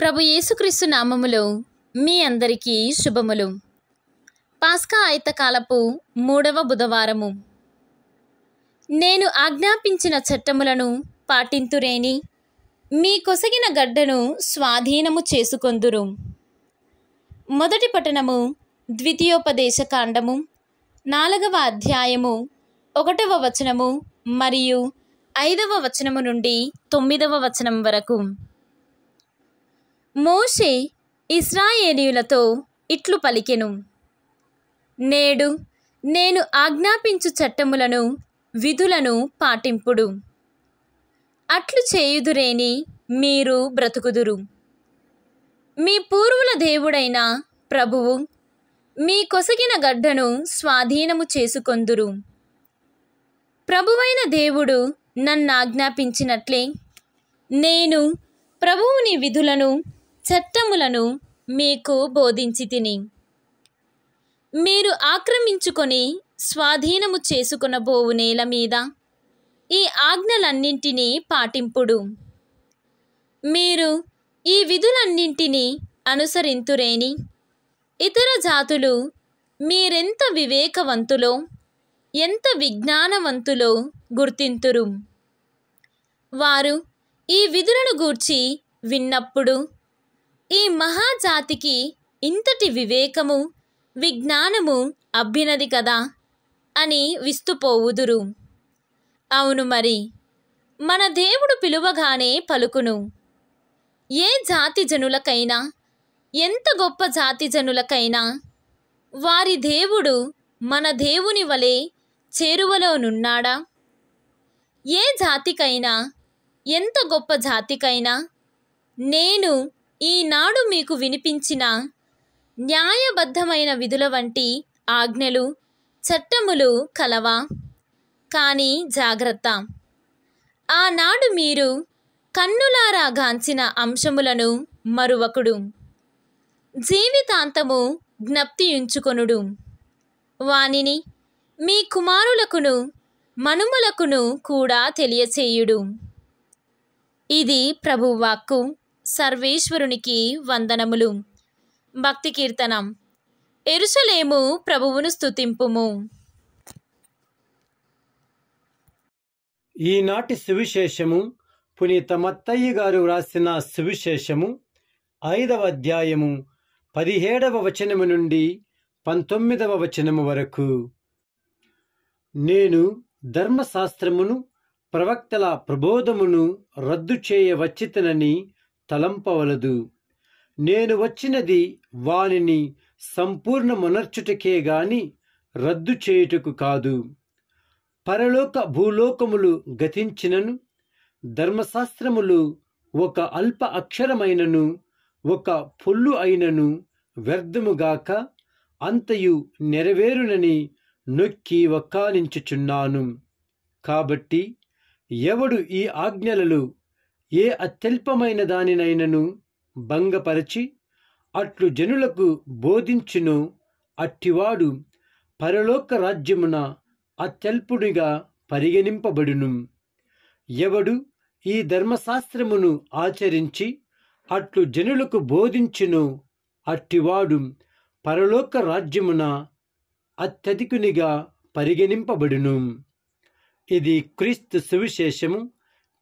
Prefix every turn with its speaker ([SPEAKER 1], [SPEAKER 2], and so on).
[SPEAKER 1] ప్రభు యేసుక్రీస్తు నామములో మీ అందరికీ శుభములు పాస్కా ఆయుతకాలపు మూడవ బుధవారము నేను ఆజ్ఞాపించిన చట్టములను పాటింతురేని మీ కొసగిన గడ్డను స్వాధీనము చేసుకొందురు మొదటి పట్టణము ద్వితీయోపదేశకాండము నాలుగవ అధ్యాయము ఒకటవ వచనము మరియు ఐదవ వచనము నుండి తొమ్మిదవ వచనం వరకు మోషే ఇస్రాయేలీయులతో ఇట్లు పలికెను నేడు నేను ఆజ్ఞాపించు చట్టములను విధులను పాటింపుడు అట్లు చేయుదురేని మీరు బ్రతుకుదురు మీ పూర్వుల దేవుడైన ప్రభువు మీ కొసగిన గడ్డను స్వాధీనము చేసుకొందురు ప్రభువైన దేవుడు నన్ను ఆజ్ఞాపించినట్లే నేను ప్రభువుని విధులను చట్టములను మీకు బోధించి తిని మీరు ఆక్రమించుకొని స్వాధీనము చేసుకున్న బోవు నేల మీద ఈ ఆజ్ఞలన్నింటినీ పాటింపుడు మీరు ఈ విధులన్నింటినీ అనుసరింతురేని ఇతర జాతులు మీరెంత వివేకవంతులో ఎంత విజ్ఞానవంతులో గుర్తింతురు వారు ఈ విధులను గూర్చి విన్నప్పుడు ఈ మహాజాతికి ఇంతటి వివేకము విజ్ఞానము అబ్బినది కదా అని విస్తుపోవుదురు అవును మరి మన దేవుడు పిలువగానే పలుకును ఏ జాతి జనులకైనా ఎంత గొప్ప జాతి జనులకైనా వారి దేవుడు మన దేవుని వలె చేరువలోనున్నాడా ఏ జాతికైనా ఎంత గొప్ప జాతికైనా నేను ఈనాడు మీకు వినిపించిన న్యాయబద్ధమైన విధుల వంటి ఆజ్ఞలు చట్టములు కలవా కానీ జాగ్రత్త ఆనాడు మీరు కన్నులారా గాంచిన అంశములను మరువకుడు జీవితాంతము జ్ఞప్తియుంచుకొనుడు వానిని మీ కుమారులకును మనుములకును కూడా తెలియచేయుడు ఇది ప్రభువాక్కు సర్వేశ్వరునికి వందనములు భక్తి కీర్తనం ఎరుసలేము ప్రభువును స్థుతింపుము
[SPEAKER 2] ఈనాటి సువిశేషము పునీత మత్తయ్య గారు వ్రాసిన సువిశేషము ఐదవ అధ్యాయము పదిహేడవ వచనము నుండి పంతొమ్మిదవ వచనము వరకు నేను ధర్మశాస్త్రమును ప్రవక్తల ప్రబోధమును రద్దు చేయవచ్చితనని తలంపవలదు నేను వచ్చినది వానిని సంపూర్ణమునర్చుటకే గాని రద్దు చేయుటకు కాదు పరలోక భూలోకములు గతించినను ధర్మశాస్త్రములు ఒక అల్ప అక్షరమైనను ఒక పొల్లు అయినను వ్యర్థముగాక అంతయు నెరవేరునని నొక్కి వక్కాలించుచున్నాను కాబట్టి ఎవడు ఈ ఆజ్ఞలలో ఏ అత్యల్పమైన దానినైనను భంగపరచి అట్లు జనులకు బోధించును అట్టివాడు పరలోక రాజ్యమున అత్యల్పునిగా పరిగణింపబడును ఎవడు ఈ ధర్మశాస్త్రమును ఆచరించి అట్లు జనులకు బోధించును అట్టివాడు పరలోక రాజ్యమున అత్యధికునిగా పరిగణింపబడును ఇది క్రీస్తు సువిశేషము